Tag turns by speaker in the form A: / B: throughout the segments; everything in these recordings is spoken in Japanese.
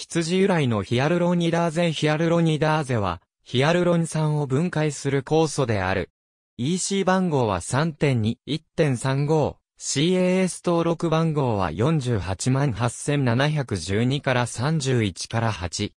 A: 羊由来のヒアルロニダーゼヒアルロニダーゼは、ヒアルロン酸を分解する酵素である。EC 番号は3.2.1.35。CAS 登録番号は488,712から31から8。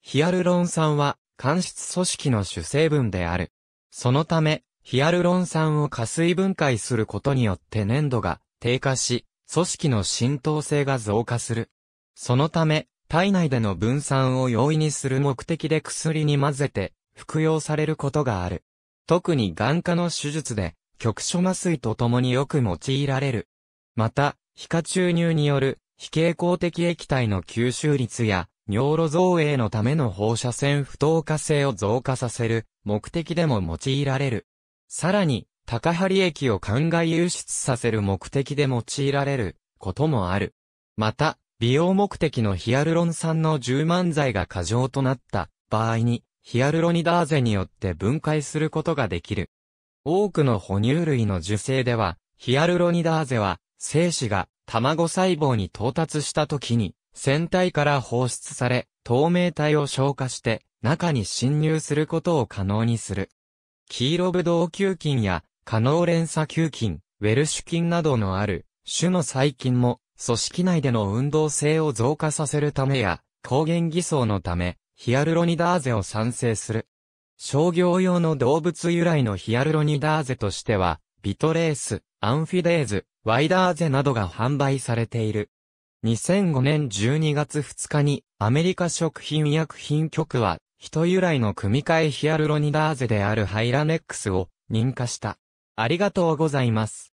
A: ヒアルロン酸は、間質組織の主成分である。そのため、ヒアルロン酸を加水分解することによって粘度が低下し、組織の浸透性が増加する。そのため、体内での分散を容易にする目的で薬に混ぜて服用されることがある。特に眼科の手術で局所麻酔とともによく用いられる。また、皮下注入による非蛍光的液体の吸収率や尿路造影のための放射線不透過性を増加させる目的でも用いられる。さらに、高張液を灌漑輸出させる目的で用いられることもある。また、美容目的のヒアルロン酸の充満剤が過剰となった場合に、ヒアルロニダーゼによって分解することができる。多くの哺乳類の受精では、ヒアルロニダーゼは、精子が卵細胞に到達した時に、船体から放出され、透明体を消化して、中に侵入することを可能にする。黄色ブドウ球菌や、カーレ連鎖球菌、ウェルシュ菌などのある、種の細菌も、組織内での運動性を増加させるためや、抗原偽装のため、ヒアルロニダーゼを産生する。商業用の動物由来のヒアルロニダーゼとしては、ビトレース、アンフィデーズ、ワイダーゼなどが販売されている。2005年12月2日にアメリカ食品医薬品局は人由来の組み換えヒアルロニダーゼであるハイラネックスを認可した。ありがとうございます。